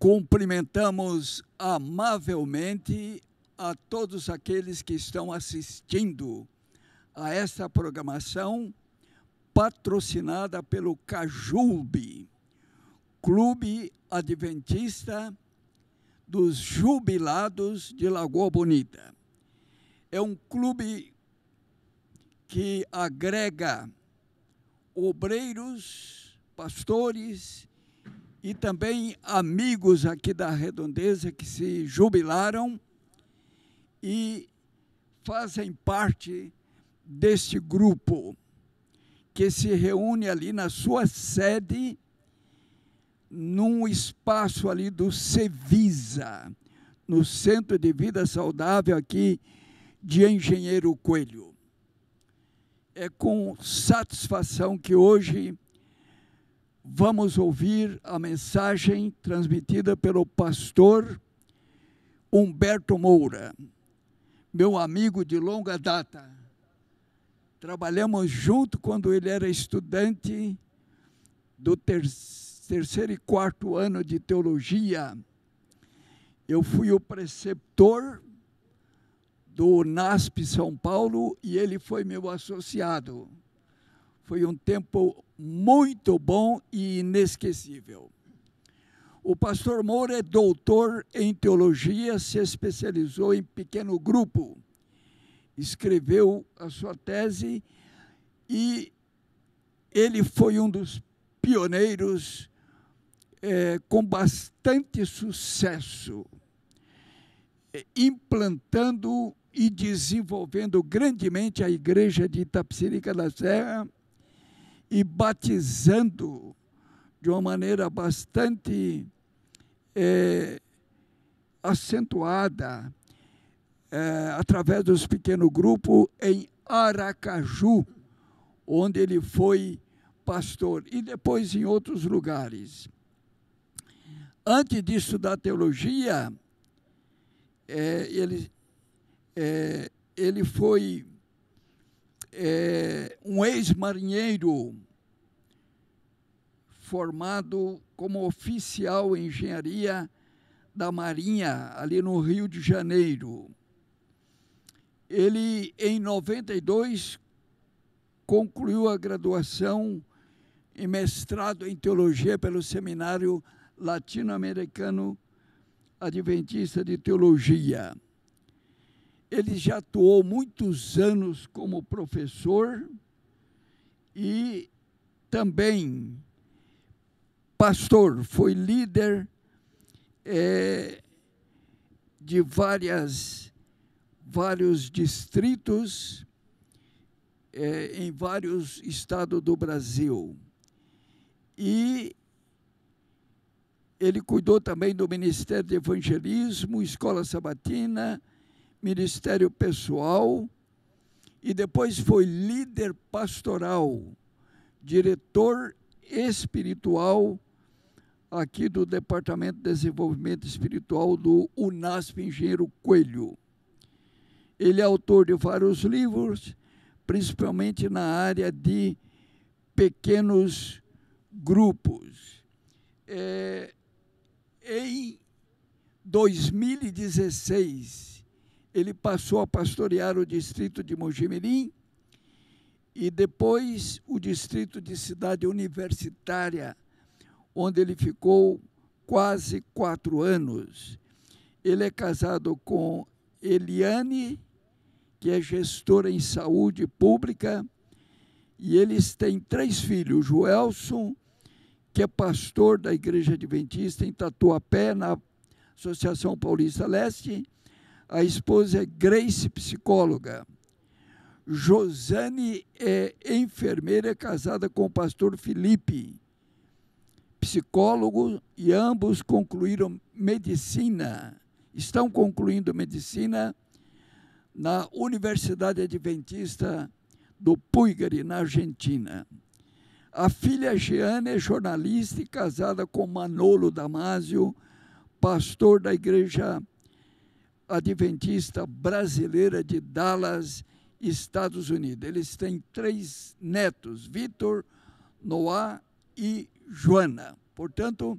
Cumprimentamos amavelmente a todos aqueles que estão assistindo a esta programação patrocinada pelo Cajulbe, Clube Adventista dos Jubilados de Lagoa Bonita. É um clube que agrega obreiros, pastores e também amigos aqui da Redondeza que se jubilaram e fazem parte deste grupo que se reúne ali na sua sede, num espaço ali do Cevisa, no Centro de Vida Saudável aqui de Engenheiro Coelho. É com satisfação que hoje vamos ouvir a mensagem transmitida pelo pastor Humberto Moura, meu amigo de longa data. Trabalhamos junto quando ele era estudante do ter terceiro e quarto ano de teologia. Eu fui o preceptor do NASP São Paulo e ele foi meu associado. Foi um tempo muito bom e inesquecível. O pastor Moura é doutor em teologia, se especializou em pequeno grupo, escreveu a sua tese e ele foi um dos pioneiros é, com bastante sucesso, é, implantando e desenvolvendo grandemente a igreja de Itapsirica da Serra e batizando de uma maneira bastante é, acentuada é, através dos pequeno grupo em Aracaju, onde ele foi pastor, e depois em outros lugares. Antes de estudar teologia, é, ele, é, ele foi é, um ex-marinheiro formado como oficial em engenharia da Marinha, ali no Rio de Janeiro. Ele, em 92, concluiu a graduação e mestrado em teologia pelo Seminário Latino-Americano Adventista de Teologia. Ele já atuou muitos anos como professor e também pastor, foi líder é, de várias, vários distritos é, em vários estados do Brasil. E ele cuidou também do Ministério de Evangelismo, Escola Sabatina, Ministério Pessoal, e depois foi líder pastoral, diretor espiritual aqui do Departamento de Desenvolvimento Espiritual do UNASP Engenheiro Coelho. Ele é autor de vários livros, principalmente na área de pequenos grupos. É, em 2016, ele passou a pastorear o distrito de Mojimirim e depois o distrito de Cidade Universitária onde ele ficou quase quatro anos. Ele é casado com Eliane, que é gestora em saúde pública, e eles têm três filhos: Joelson, que é pastor da Igreja Adventista em Tatuapé, na Associação Paulista Leste, a esposa é Grace, psicóloga. Josane é enfermeira casada com o pastor Felipe psicólogo e ambos concluíram medicina. Estão concluindo medicina na Universidade Adventista do Puigari, na Argentina. A filha Jeane é jornalista e casada com Manolo Damasio, pastor da Igreja Adventista Brasileira de Dallas, Estados Unidos. Eles têm três netos: Vitor, Noah e Joana. Portanto,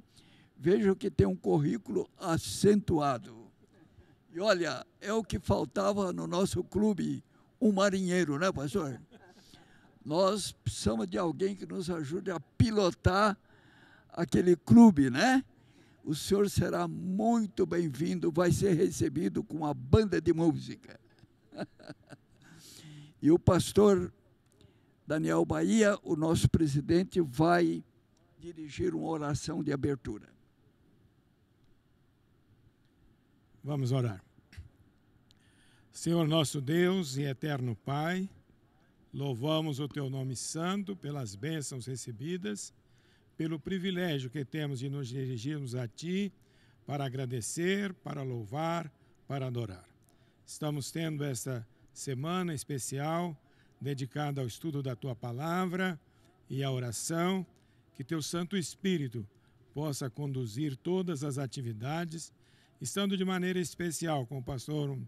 vejo que tem um currículo acentuado. E olha, é o que faltava no nosso clube, um marinheiro, né, pastor? Nós precisamos de alguém que nos ajude a pilotar aquele clube, né? O senhor será muito bem-vindo, vai ser recebido com uma banda de música. e o pastor Daniel Bahia, o nosso presidente, vai dirigir uma oração de abertura. Vamos orar. Senhor nosso Deus e eterno Pai, louvamos o teu nome santo pelas bênçãos recebidas, pelo privilégio que temos de nos dirigirmos a ti para agradecer, para louvar, para adorar. Estamos tendo esta semana especial dedicada ao estudo da tua palavra e à oração que teu Santo Espírito possa conduzir todas as atividades, estando de maneira especial com o pastor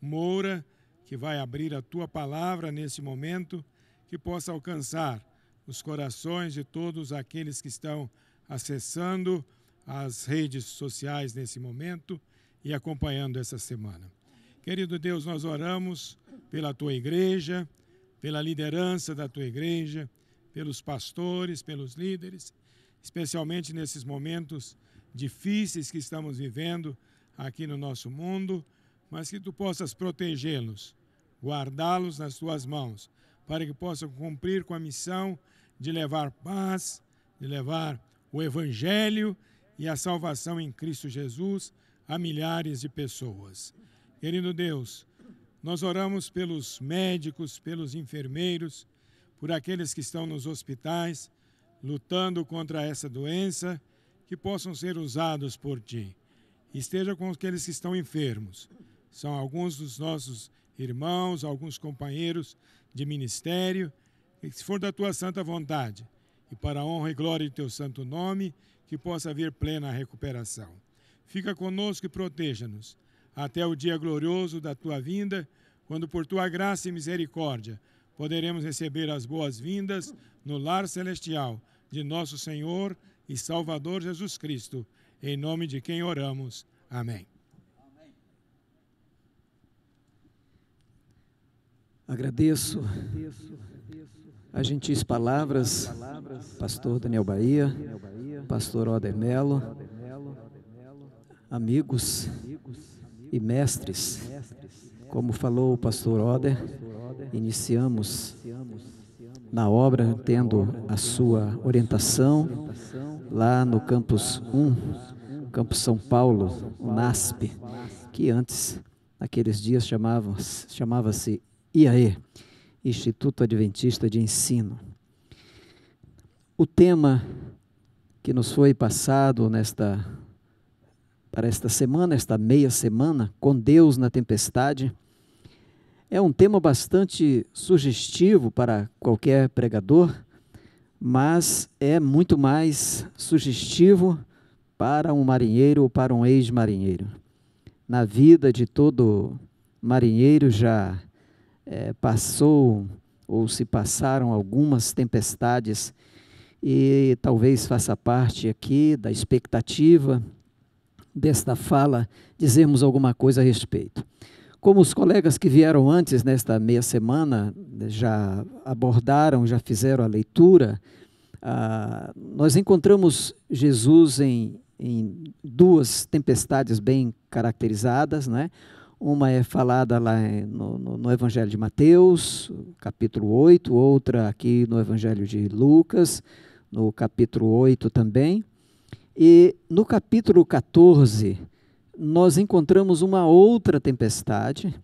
Moura, que vai abrir a tua palavra neste momento, que possa alcançar os corações de todos aqueles que estão acessando as redes sociais nesse momento e acompanhando essa semana. Querido Deus, nós oramos pela tua igreja, pela liderança da tua igreja pelos pastores, pelos líderes, especialmente nesses momentos difíceis que estamos vivendo aqui no nosso mundo, mas que tu possas protegê-los, guardá-los nas tuas mãos, para que possam cumprir com a missão de levar paz, de levar o Evangelho e a salvação em Cristo Jesus a milhares de pessoas. Querido Deus, nós oramos pelos médicos, pelos enfermeiros, por aqueles que estão nos hospitais, lutando contra essa doença, que possam ser usados por ti. Esteja com aqueles que estão enfermos. São alguns dos nossos irmãos, alguns companheiros de ministério, e se for da tua santa vontade, e para a honra e glória de teu santo nome, que possa haver plena recuperação. Fica conosco e proteja-nos até o dia glorioso da tua vinda, quando por tua graça e misericórdia poderemos receber as boas-vindas no lar celestial de nosso Senhor e Salvador Jesus Cristo, em nome de quem oramos. Amém. Agradeço as gentis palavras, pastor Daniel Bahia, pastor Oder Melo, amigos e mestres, como falou o pastor Oder, iniciamos na obra, tendo a sua orientação lá no campus 1, campus São Paulo, NASP, que antes, naqueles dias, chamava-se IAE, Instituto Adventista de Ensino. O tema que nos foi passado nesta para esta semana, esta meia semana, com Deus na tempestade, é um tema bastante sugestivo para qualquer pregador, mas é muito mais sugestivo para um marinheiro ou para um ex-marinheiro. Na vida de todo marinheiro já é, passou ou se passaram algumas tempestades e talvez faça parte aqui da expectativa desta fala dizermos alguma coisa a respeito. Como os colegas que vieram antes nesta meia semana né, já abordaram, já fizeram a leitura, ah, nós encontramos Jesus em, em, duas tempestades bem caracterizadas, né? Uma é falada lá no, no, no, Evangelho de Mateus, capítulo 8, outra aqui no Evangelho de Lucas, no capítulo 8 também. E no capítulo 14, nós encontramos uma outra tempestade,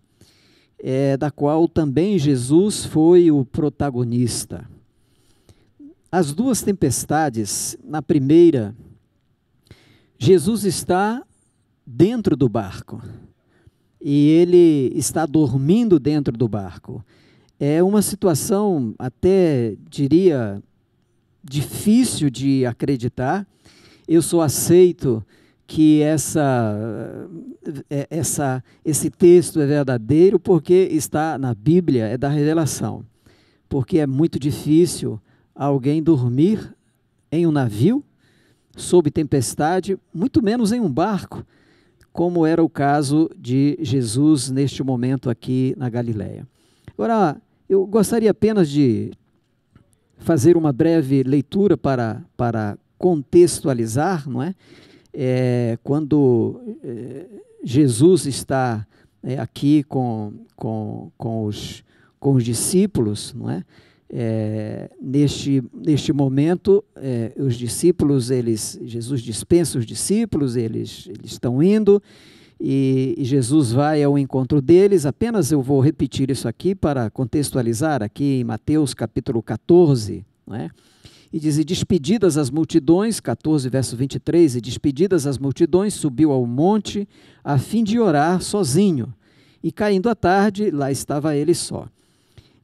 é, da qual também Jesus foi o protagonista. As duas tempestades, na primeira, Jesus está dentro do barco e ele está dormindo dentro do barco. É uma situação, até diria, difícil de acreditar. Eu sou aceito que essa, eh, eh, essa, esse texto é verdadeiro porque está na Bíblia, é da revelação. Porque é muito difícil alguém dormir em um navio, sob tempestade, muito menos em um barco, como era o caso de Jesus neste momento aqui na Galiléia. Agora, eu gostaria apenas de fazer uma breve leitura para, para contextualizar, não é? é, quando é, Jesus está é, aqui com, com, com, os, com os discípulos, não é? é neste, neste momento, é, os discípulos, eles, Jesus dispensa os discípulos, eles, eles estão indo e, e Jesus vai ao encontro deles. Apenas eu vou repetir isso aqui para contextualizar aqui em Mateus capítulo 14, é? E diz: E despedidas as multidões, 14 verso 23, e despedidas as multidões, subiu ao monte a fim de orar sozinho. E caindo a tarde, lá estava ele só.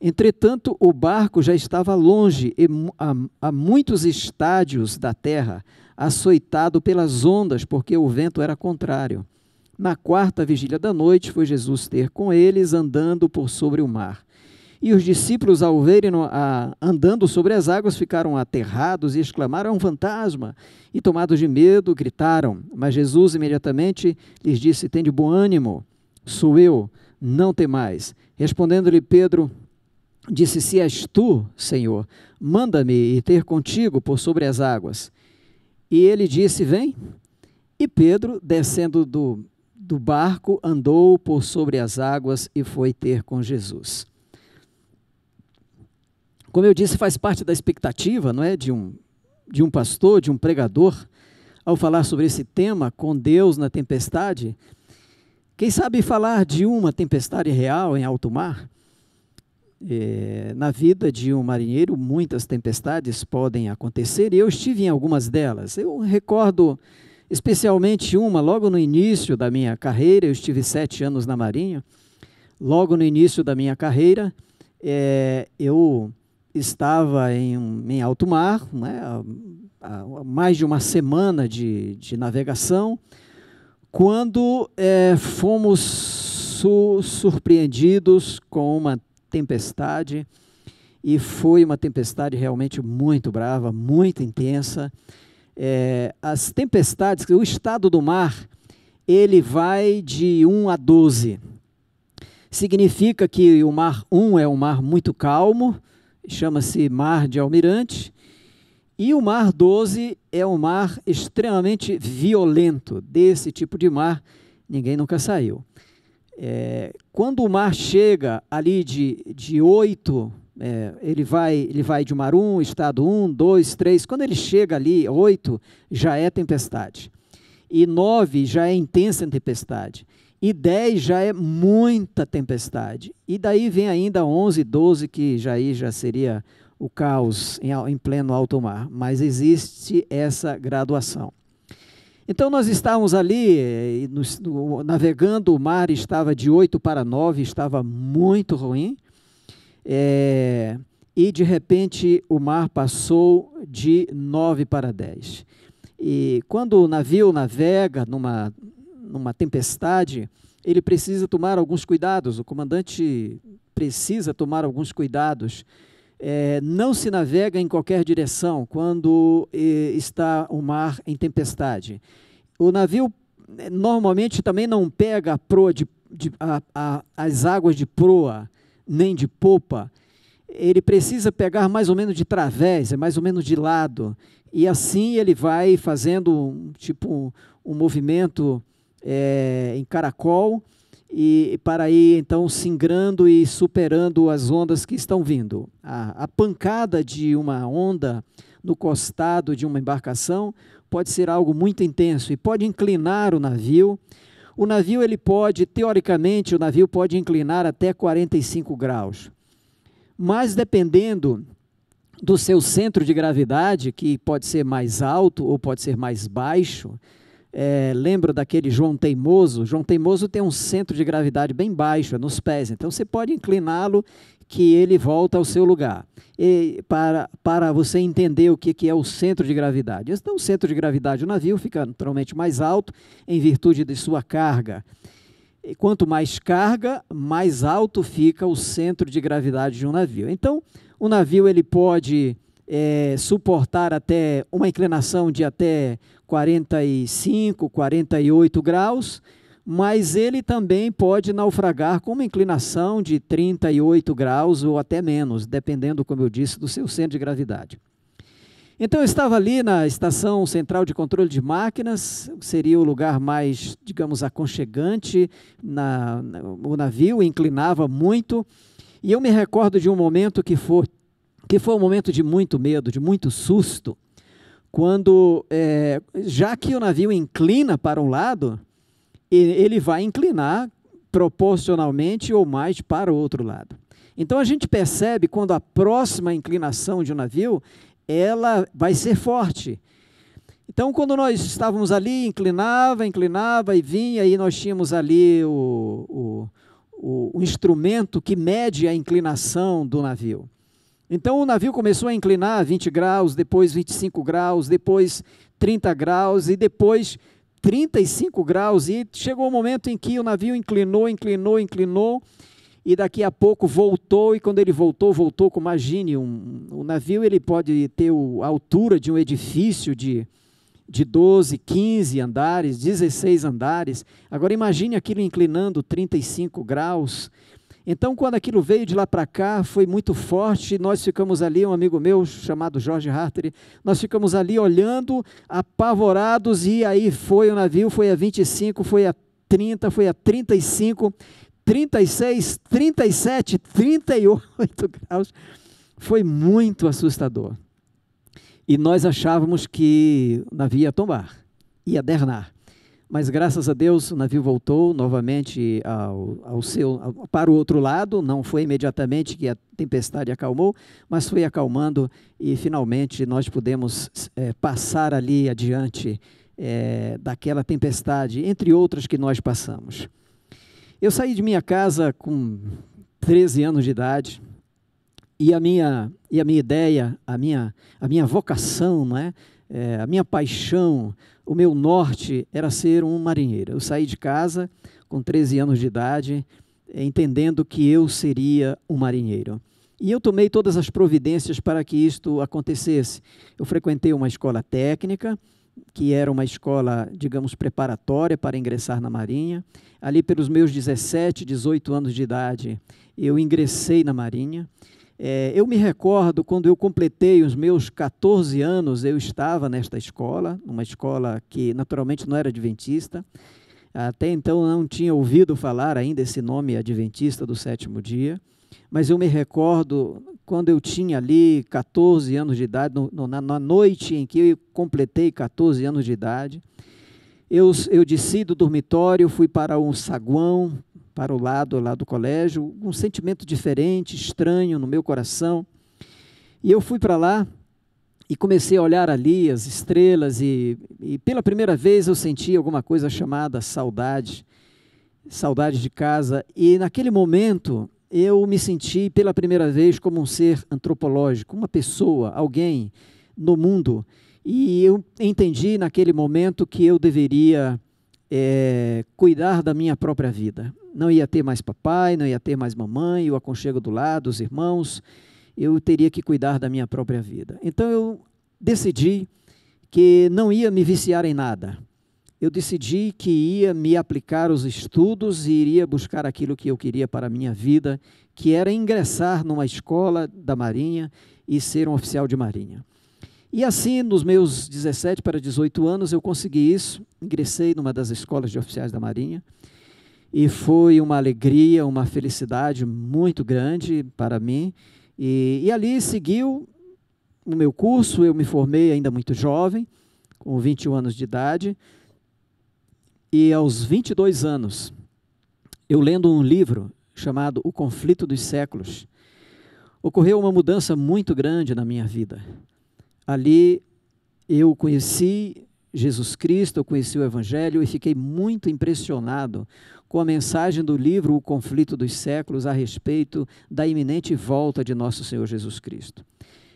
Entretanto, o barco já estava longe, a, a muitos estádios da terra, açoitado pelas ondas, porque o vento era contrário. Na quarta vigília da noite foi Jesus ter com eles, andando por sobre o mar. E os discípulos, ao verem a, andando sobre as águas, ficaram aterrados e exclamaram: É um fantasma! E tomados de medo, gritaram. Mas Jesus imediatamente lhes disse: Tende bom ânimo, sou eu, não temais. Respondendo-lhe Pedro, disse: Se és tu, Senhor, manda-me ir ter contigo por sobre as águas. E ele disse: Vem. E Pedro, descendo do, do barco, andou por sobre as águas e foi ter com Jesus. Como eu disse, faz parte da expectativa não é, de, um, de um pastor, de um pregador, ao falar sobre esse tema, com Deus na tempestade. Quem sabe falar de uma tempestade real em alto mar? É, na vida de um marinheiro, muitas tempestades podem acontecer e eu estive em algumas delas. Eu recordo especialmente uma logo no início da minha carreira. Eu estive sete anos na Marinha. Logo no início da minha carreira, é, eu estava em, um, em alto mar, né, mais de uma semana de, de navegação, quando é, fomos su surpreendidos com uma tempestade, e foi uma tempestade realmente muito brava, muito intensa. É, as tempestades, o estado do mar, ele vai de 1 a 12. Significa que o mar 1 é um mar muito calmo, chama-se Mar de Almirante. E o Mar 12 é um mar extremamente violento. Desse tipo de mar, ninguém nunca saiu. É, quando o mar chega ali de, de 8, é, ele, vai, ele vai de mar 1, estado 1, 2, 3. Quando ele chega ali, 8, já é tempestade. E 9 já é intensa tempestade. E 10 já é muita tempestade. E daí vem ainda 11, 12, que já aí já seria o caos em, em pleno alto mar. Mas existe essa graduação. Então nós estávamos ali, eh, nos, no, navegando, o mar estava de 8 para 9, estava muito ruim. É, e de repente o mar passou de 9 para 10. E quando o navio navega numa numa tempestade, ele precisa tomar alguns cuidados, o comandante precisa tomar alguns cuidados. É, não se navega em qualquer direção quando eh, está o mar em tempestade. O navio é, normalmente também não pega a proa de, de a, a, as águas de proa, nem de popa. Ele precisa pegar mais ou menos de través, é mais ou menos de lado. E assim ele vai fazendo tipo um, um movimento é, em Caracol e para ir então singrando e superando as ondas que estão vindo. A, a, pancada de uma onda no costado de uma embarcação pode ser algo muito intenso e pode inclinar o navio. O navio ele pode, teoricamente, o navio pode inclinar até 45 graus. Mas dependendo do seu centro de gravidade, que pode ser mais alto ou pode ser mais baixo, é, lembro daquele João Teimoso. João Teimoso tem um centro de gravidade bem baixo, é nos pés. Então você pode incliná-lo que ele volta ao seu lugar. E para, para você entender o que, que é o centro de gravidade. Então, o centro de gravidade do navio fica naturalmente mais alto em virtude de sua carga. E quanto mais carga, mais alto fica o centro de gravidade de um navio. Então, o navio ele pode é, suportar até uma inclinação de até 45, 48 graus, mas ele também pode naufragar com uma inclinação de 38 graus ou até menos, dependendo, como eu disse, do seu centro de gravidade. Então eu estava ali na estação central de controle de máquinas, seria o lugar mais, digamos, aconchegante. Na, o navio inclinava muito. E eu me recordo de um momento que foi que foi um momento de muito medo, de muito susto, quando, é, já que o navio inclina para um lado, ele vai inclinar proporcionalmente ou mais para o outro lado. Então a gente percebe quando a próxima inclinação de um navio, ela vai ser forte. Então quando nós estávamos ali, inclinava, inclinava e vinha, e nós tínhamos ali o, o, o, o instrumento que mede a inclinação do navio. Então o navio começou a inclinar 20 graus, depois 25 graus, depois 30 graus e depois 35 graus. E chegou o um momento em que o navio inclinou, inclinou, inclinou. E daqui a pouco voltou, e quando ele voltou, voltou, imagine, um, o navio ele pode ter o, a altura de um edifício de, de 12, 15 andares, 16 andares. Agora imagine aquilo inclinando 35 graus, então, quando aquilo veio de lá para cá, foi muito forte. Nós ficamos ali, um amigo meu chamado Jorge Harter, nós ficamos ali olhando, apavorados, e aí foi o navio, foi a 25, foi a 30, foi a 35, 36, 37, 38 graus. Foi muito assustador. E nós achávamos que o navio ia tombar, ia dernar. Mas graças a Deus o navio voltou novamente ao, ao seu, para o outro lado. Não foi imediatamente que a tempestade acalmou, mas foi acalmando e finalmente nós pudemos é, passar ali adiante é, daquela tempestade, entre outras que nós passamos. Eu saí de minha casa com 13 anos de idade e a minha, e a minha ideia, a minha, a minha vocação, não é? é, a minha paixão, o meu norte era ser um marinheiro. Eu saí de casa com 13 anos de idade, entendendo que eu seria um marinheiro. E eu tomei todas as providências para que isto acontecesse. Eu frequentei uma escola técnica, que era uma escola, digamos, preparatória para ingressar na Marinha. Ali, pelos meus 17, 18 anos de idade, eu ingressei na Marinha. É, eu me recordo quando eu completei os meus 14 anos, eu estava nesta escola, uma escola que naturalmente não era adventista. Até então não tinha ouvido falar ainda esse nome adventista do sétimo dia, mas eu me recordo quando eu tinha ali 14 anos de idade, no, no, na, noite em que eu completei 14 anos de idade, eu, eu desci do dormitório, fui para um saguão, para o lado lá do colégio, um sentimento diferente, estranho no meu coração. E eu fui para lá e comecei a olhar ali as estrelas e, e pela primeira vez eu senti alguma coisa chamada saudade, saudade de casa. E naquele momento eu me senti pela primeira vez como um ser antropológico, uma pessoa, alguém no mundo. E eu entendi naquele momento que eu deveria é, cuidar da minha própria vida. Não ia ter mais papai, não ia ter mais mamãe, o aconchego do lado, os irmãos. Eu teria que cuidar da minha própria vida. Então eu decidi que não ia me viciar em nada. Eu decidi que ia me aplicar os estudos e iria buscar aquilo que eu queria para a minha vida, que era ingressar numa escola da Marinha e ser um oficial de Marinha. E assim, nos meus 17 para 18 anos, eu consegui isso. Ingressei numa das escolas de oficiais da Marinha. E foi uma alegria, uma felicidade muito grande para mim. E, e ali seguiu o meu curso. Eu me formei ainda muito jovem, com 21 anos de idade. E aos 22 anos, eu lendo um livro chamado O Conflito dos Séculos, ocorreu uma mudança muito grande na minha vida. Ali eu conheci Jesus Cristo, eu conheci o Evangelho e fiquei muito impressionado com a mensagem do livro O Conflito dos Séculos a respeito da iminente volta de nosso Senhor Jesus Cristo.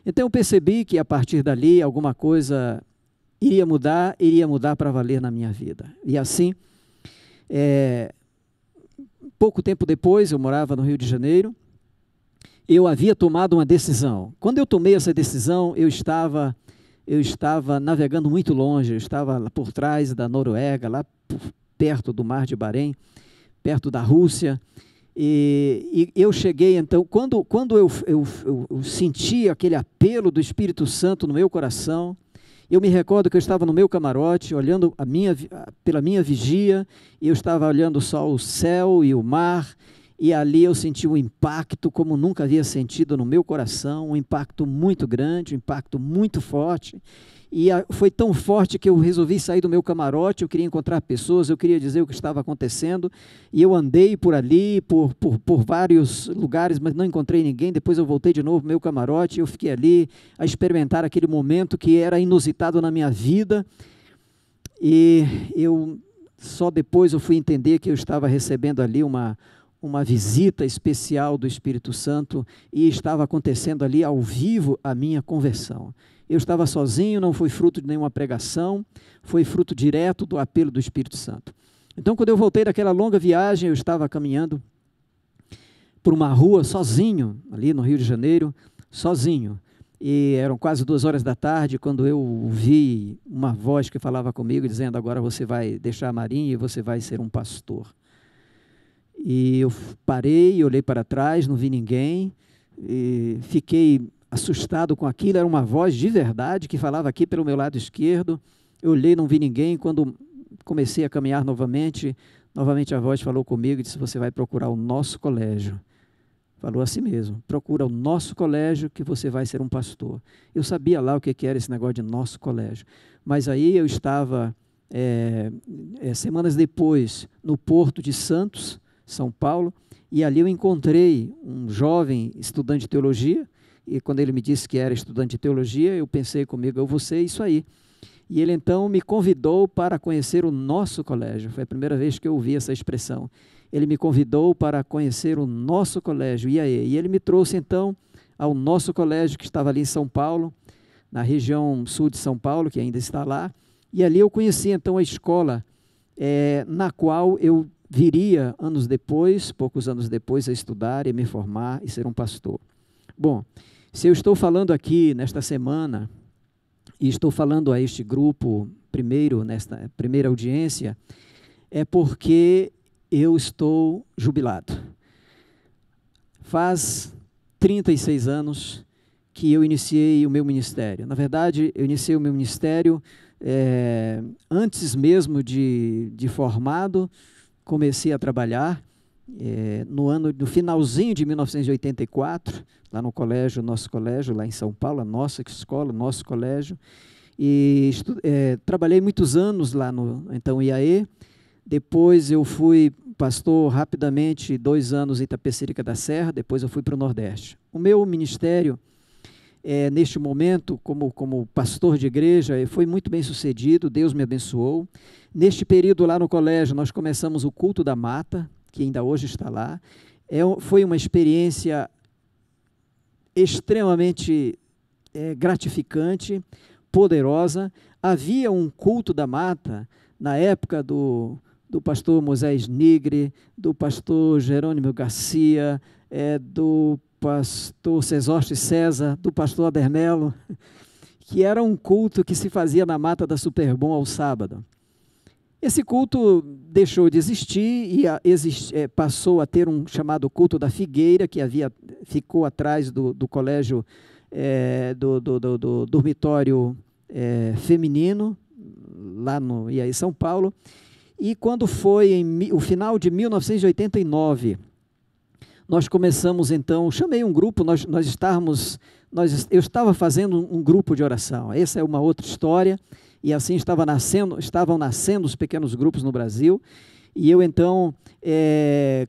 Então eu percebi que a partir dali alguma coisa iria mudar, iria mudar para valer na minha vida. E assim, é, pouco tempo depois, eu morava no Rio de Janeiro, eu havia tomado uma decisão. Quando eu tomei essa decisão, eu estava eu estava navegando muito longe, eu estava por trás da Noruega, lá perto do Mar de Bahrein, perto da Rússia. E, e eu cheguei, então, quando, quando eu, eu, eu, eu senti aquele apelo do Espírito Santo no meu coração, eu me recordo que eu estava no meu camarote, olhando a minha, pela minha vigia, e eu estava olhando só o céu e o mar, e ali eu senti um impacto como nunca havia sentido no meu coração, um impacto muito grande, um impacto muito forte. E foi tão forte que eu resolvi sair do meu camarote, eu queria encontrar pessoas, eu queria dizer o que estava acontecendo. E eu andei por ali, por, por, por vários lugares, mas não encontrei ninguém. Depois eu voltei de novo para meu camarote e eu fiquei ali a experimentar aquele momento que era inusitado na minha vida. E eu só depois eu fui entender que eu estava recebendo ali uma uma visita especial do Espírito Santo e estava acontecendo ali ao vivo a minha conversão. Eu estava sozinho, não foi fruto de nenhuma pregação, foi fruto direto do apelo do Espírito Santo. Então, quando eu voltei daquela longa viagem, eu estava caminhando por uma rua sozinho, ali no Rio de Janeiro, sozinho. E eram quase duas horas da tarde quando eu ouvi uma voz que falava comigo, dizendo: Agora você vai deixar a marinha e você vai ser um pastor. E eu parei, olhei para trás, não vi ninguém, e fiquei assustado com aquilo. Era uma voz de verdade que falava aqui pelo meu lado esquerdo. Eu olhei, não vi ninguém. Quando comecei a caminhar novamente, novamente a voz falou comigo e disse: Você vai procurar o nosso colégio. Falou assim mesmo: procura o nosso colégio que você vai ser um pastor. Eu sabia lá o que era esse negócio de nosso colégio. Mas aí eu estava, é, é, semanas depois, no Porto de Santos, são Paulo, e ali eu encontrei um jovem estudante de teologia, e quando ele me disse que era estudante de teologia, eu pensei comigo, eu vou ser isso aí. E ele então me convidou para conhecer o nosso colégio. Foi a primeira vez que eu ouvi essa expressão. Ele me convidou para conhecer o nosso colégio, IAE. E ele me trouxe então ao nosso colégio, que estava ali em São Paulo, na região sul de São Paulo, que ainda está lá. E ali eu conheci então a escola é, na qual eu viria anos depois, poucos anos depois, a estudar e me formar e ser um pastor. Bom, se eu estou falando aqui nesta semana e estou falando a este grupo primeiro nesta primeira audiência, é porque eu estou jubilado. Faz 36 anos que eu iniciei o meu ministério. Na verdade, eu iniciei o meu ministério é, antes mesmo de, de formado, comecei a trabalhar é, no ano do finalzinho de 1984 lá no colégio nosso colégio lá em São Paulo a nossa escola nosso colégio e estu, é, trabalhei muitos anos lá no então IAE depois eu fui pastor rapidamente dois anos em Itapecerica da Serra depois eu fui para o Nordeste o meu ministério é, neste momento como, como pastor de igreja, eh, foi muito bem sucedido, Deus me abençoou. Neste período lá no colégio, nós começamos o culto da mata, que ainda hoje está lá. É, foi uma experiência extremamente é, gratificante, poderosa. Havia um culto da mata na época do, do pastor Moisés Nigre, do pastor Jerônimo Garcia, é, do pastor Cesorte César, do pastor Adernelo, que era um culto que se fazia na mata da Superbom ao sábado. Esse culto deixou de existir e a, exist, é, eh, passou a ter um chamado culto da figueira, que havia ficou atrás do, do colégio, é, do, do, do, dormitório é, feminino, lá no Iaí, São Paulo. E quando foi em, o final de 1989, nós começamos então, chamei um grupo, nós, nós estávamos, nós, eu estava fazendo um, grupo de oração, essa é uma outra história, e assim estava nascendo, estavam nascendo os pequenos grupos no Brasil, e eu então é,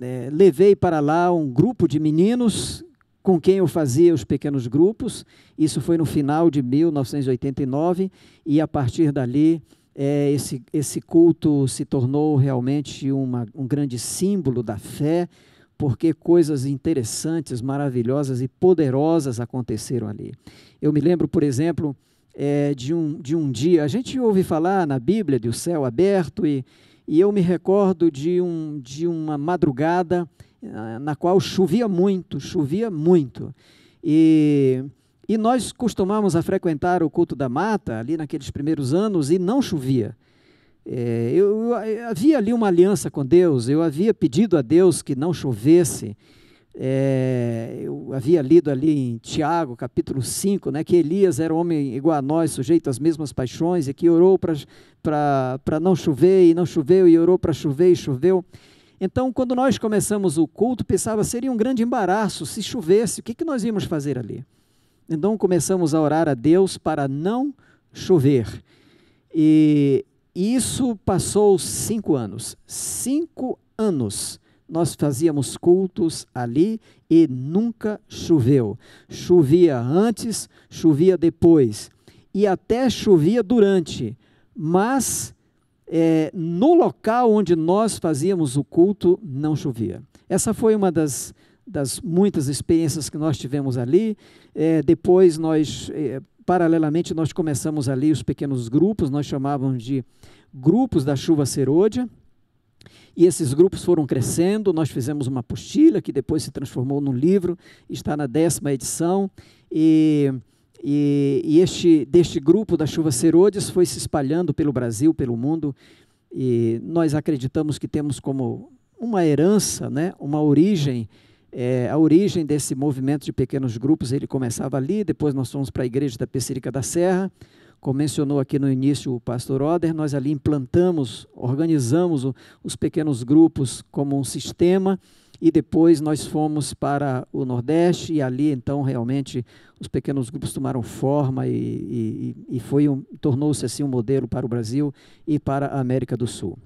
é, levei para lá um grupo de meninos com quem eu fazia os pequenos grupos, isso foi no final de 1989, e a partir dali é, esse, esse culto se tornou realmente uma, um grande símbolo da fé, porque coisas interessantes, maravilhosas e poderosas aconteceram ali. Eu me lembro, por exemplo, é, de, um, de um dia, a gente ouve falar na Bíblia de o céu aberto, e, e eu me recordo de, um, de uma madrugada ah, na qual chovia muito, chovia muito. E, e nós costumávamos a frequentar o culto da mata ali naqueles primeiros anos e não chovia. É, eu, eu, havia ali uma aliança com Deus, eu havia pedido a Deus que não chovesse. É, eu havia lido ali em Tiago, capítulo 5, né, que Elias era homem igual a nós, sujeito às mesmas paixões, e que orou para não chover, e não choveu, e orou para chover, e choveu. Então, quando nós começamos o culto, pensava, seria um grande embaraço se chovesse, o que, que nós íamos fazer ali? Então, começamos a orar a Deus para não chover. E isso passou cinco anos. Cinco anos nós fazíamos cultos ali e nunca choveu. Chovia antes, chovia depois e até chovia durante, mas é, no local onde nós fazíamos o culto não chovia. Essa foi uma das das muitas experiências que nós tivemos ali. É, depois nós, é, paralelamente, nós começamos ali os pequenos grupos, nós chamávamos de grupos da chuva serôdia. E esses grupos foram crescendo, nós fizemos uma apostila que depois se transformou num livro, está na décima edição. E, e, e este, deste grupo da Chuva Serodes foi se espalhando pelo Brasil, pelo mundo. E nós acreditamos que temos como uma herança, né, uma origem é, a origem desse movimento de pequenos grupos, ele começava ali, depois nós fomos para a igreja da Pessirica da Serra, como mencionou aqui no início o pastor Oder, nós ali implantamos, organizamos o, os pequenos grupos como um sistema, e depois nós fomos para o Nordeste e ali então realmente os pequenos grupos tomaram forma e, e, e foi um, tornou-se assim um modelo para o Brasil e para a América do Sul.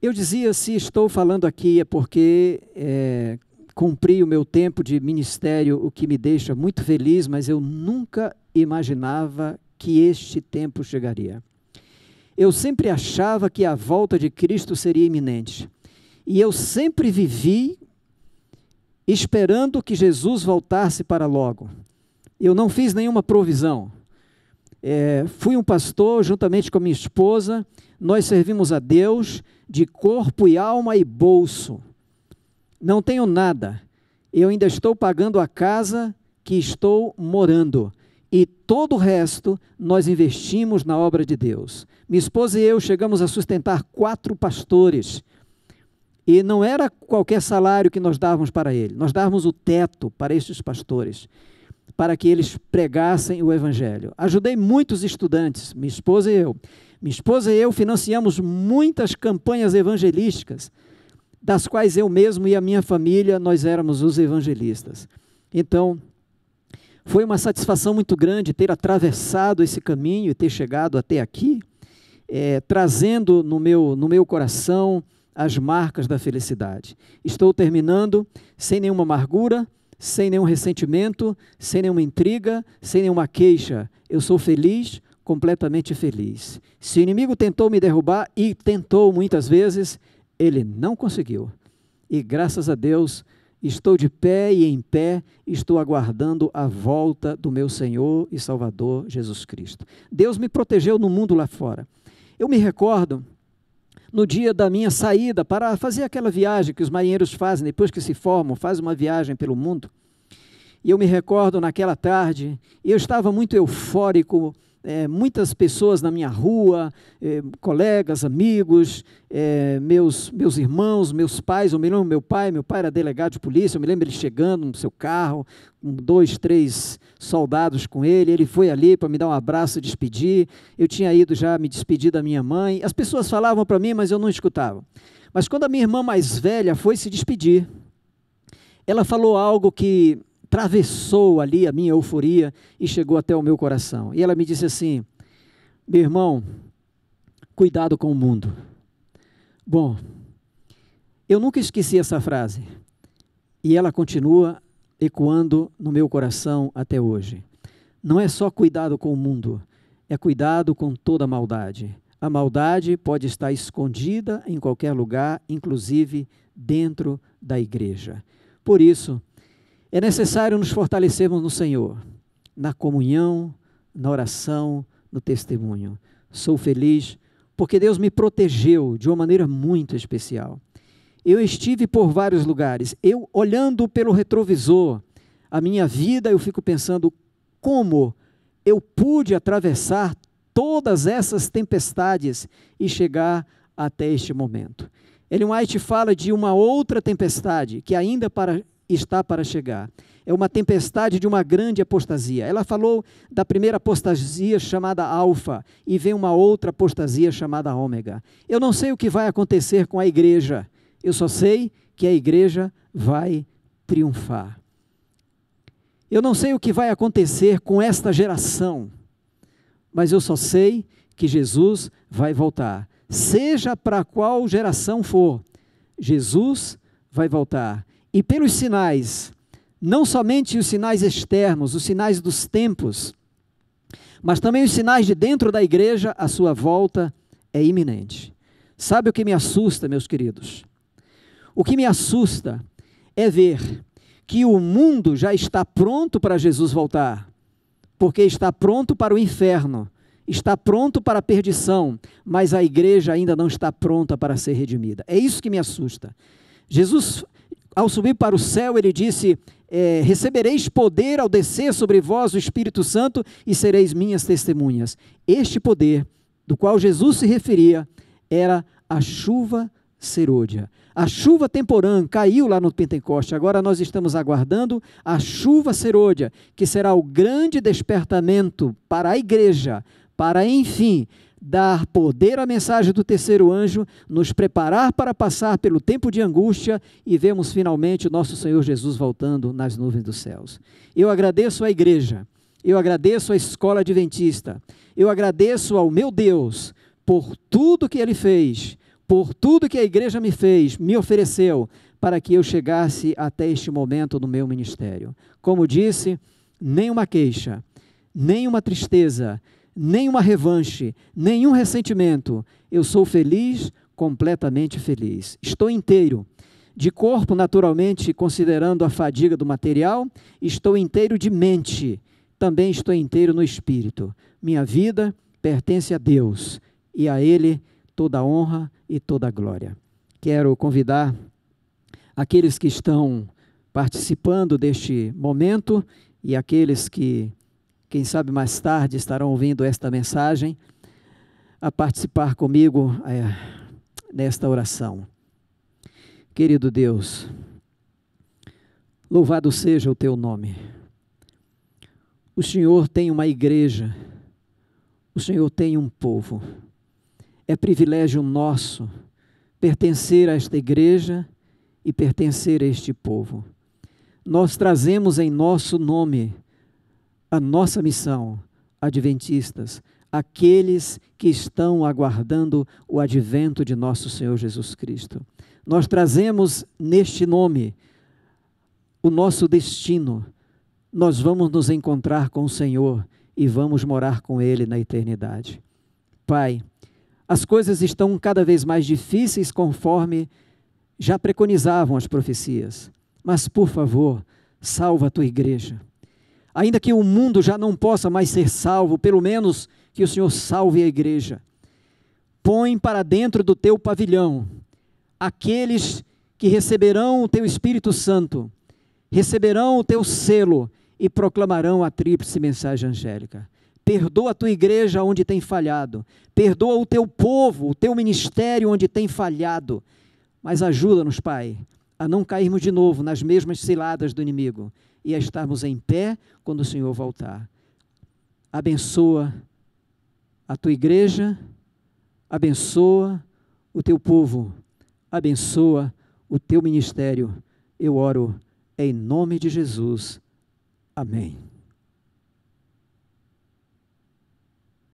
Eu dizia: se estou falando aqui é porque é, cumpri o meu tempo de ministério, o que me deixa muito feliz, mas eu nunca imaginava que este tempo chegaria. Eu sempre achava que a volta de Cristo seria iminente. E eu sempre vivi esperando que Jesus voltasse para logo. Eu não fiz nenhuma provisão. É, fui um pastor juntamente com a minha esposa nós servimos a Deus de corpo e alma e bolso. Não tenho nada. Eu ainda estou pagando a casa que estou morando. E todo o resto nós investimos na obra de Deus. Minha esposa e eu chegamos a sustentar quatro pastores. E não era qualquer salário que nós dávamos para ele, nós dávamos o teto para estes pastores, para que eles pregassem o Evangelho. Ajudei muitos estudantes, minha esposa e eu. Minha esposa e eu financiamos muitas campanhas evangelísticas, das quais eu mesmo e a minha família nós éramos os evangelistas. Então, foi uma satisfação muito grande ter atravessado esse caminho e ter chegado até aqui, é, trazendo no meu, no meu coração as marcas da felicidade. Estou terminando sem nenhuma amargura, sem nenhum ressentimento, sem nenhuma intriga, sem nenhuma queixa. Eu sou feliz completamente feliz. Se o inimigo tentou me derrubar, e tentou muitas vezes, ele não conseguiu. E graças a Deus, estou de pé e em pé, estou aguardando a volta do meu Senhor e Salvador Jesus Cristo. Deus me protegeu no mundo lá fora. Eu me recordo no dia da minha saída para fazer aquela viagem que os marinheiros fazem depois que se formam, faz uma viagem pelo mundo. E eu me recordo naquela tarde, eu estava muito eufórico, é, muitas pessoas na minha rua, é, colegas, amigos, é, meus, meus irmãos, meus pais, eu me lembro meu pai, meu pai era delegado de polícia, eu me lembro ele chegando no seu carro, com dois, três soldados com ele, ele foi ali para me dar um abraço e despedir, eu tinha ido já me despedir da minha mãe, as pessoas falavam para mim, mas eu não escutava. Mas quando a minha irmã mais velha foi se despedir, ela falou algo que atravessou ali a minha euforia e chegou até o meu coração. E ela me disse assim: Meu irmão, cuidado com o mundo. Bom, eu nunca esqueci essa frase. E ela continua ecoando no meu coração até hoje. Não é só cuidado com o mundo, é cuidado com toda a maldade. A maldade pode estar escondida em qualquer lugar, inclusive dentro da igreja. Por isso, é necessário nos fortalecermos no Senhor, na comunhão, na oração, no testemunho. Sou feliz porque Deus me protegeu de uma maneira muito especial. Eu estive por vários lugares. Eu, olhando pelo retrovisor a minha vida, eu fico pensando como eu pude atravessar todas essas tempestades e chegar até este momento. Ellen White fala de uma outra tempestade que ainda para está para chegar. É uma tempestade de uma grande apostasia. Ela falou da primeira apostasia chamada Alfa, e vem uma outra apostasia chamada Ômega. Eu não sei o que vai acontecer com a igreja, eu só sei que a igreja vai triunfar. Eu não sei o que vai acontecer com esta geração, mas eu só sei que Jesus vai voltar. Seja para qual geração for, Jesus vai voltar e pelos sinais, não somente os sinais externos, os sinais dos tempos, mas também os sinais de dentro da igreja, a sua volta é iminente. Sabe o que me assusta, meus queridos? O que me assusta é ver que o mundo já está pronto para Jesus voltar, porque está pronto para o inferno, está pronto para a perdição, mas a igreja ainda não está pronta para ser redimida. É isso que me assusta. Jesus ao subir para o céu, ele disse: é, Recebereis poder ao descer sobre vós o Espírito Santo e sereis minhas testemunhas. Este poder, do qual Jesus se referia, era a chuva serôdia. A chuva temporã caiu lá no Pentecoste, agora nós estamos aguardando a chuva serôdia, que será o grande despertamento para a igreja, para enfim dar poder à mensagem do terceiro anjo, nos preparar para passar pelo tempo de angústia e vemos finalmente o nosso Senhor Jesus voltando nas nuvens dos céus. Eu agradeço à igreja, eu agradeço à escola adventista, eu agradeço ao meu Deus por tudo que ele fez, por tudo que a igreja me fez, me ofereceu, para que eu chegasse até este momento no meu ministério. Como disse, nenhuma queixa, nenhuma tristeza, nenhuma revanche, nenhum ressentimento. Eu sou feliz, completamente feliz. Estou inteiro. De corpo, naturalmente, considerando a fadiga do material, estou inteiro de mente. Também estou inteiro no espírito. Minha vida pertence a Deus e a Ele toda a honra e toda a glória. Quero convidar aqueles que estão participando deste momento e aqueles que quem sabe mais tarde estarão ouvindo esta mensagem, a participar comigo é, nesta oração. Querido Deus, louvado seja o teu nome. O Senhor tem uma igreja, o Senhor tem um povo. É privilégio nosso pertencer a esta igreja e pertencer a este povo. Nós trazemos em nosso nome a nossa missão, adventistas, aqueles que estão aguardando o advento de nosso Senhor Jesus Cristo. Nós trazemos neste nome o nosso destino. Nós vamos nos encontrar com o Senhor e vamos morar com Ele na eternidade. Pai, as coisas estão cada vez mais difíceis conforme já preconizavam as profecias. Mas, por favor, salva a tua igreja ainda que o mundo já não possa mais ser salvo, pelo menos que o Senhor salve a igreja. Põe para dentro do teu pavilhão aqueles que receberão o teu Espírito Santo, receberão o teu selo e proclamarão a tríplice mensagem angélica. Perdoa a tua igreja onde tem falhado, perdoa o teu povo, o teu ministério onde tem falhado, mas ajuda-nos, Pai, a não cairmos de novo nas mesmas ciladas do inimigo e a estarmos em pé quando o Senhor voltar. Abençoa a tua igreja, abençoa o teu povo, abençoa o teu ministério. Eu oro em nome de Jesus. Amém.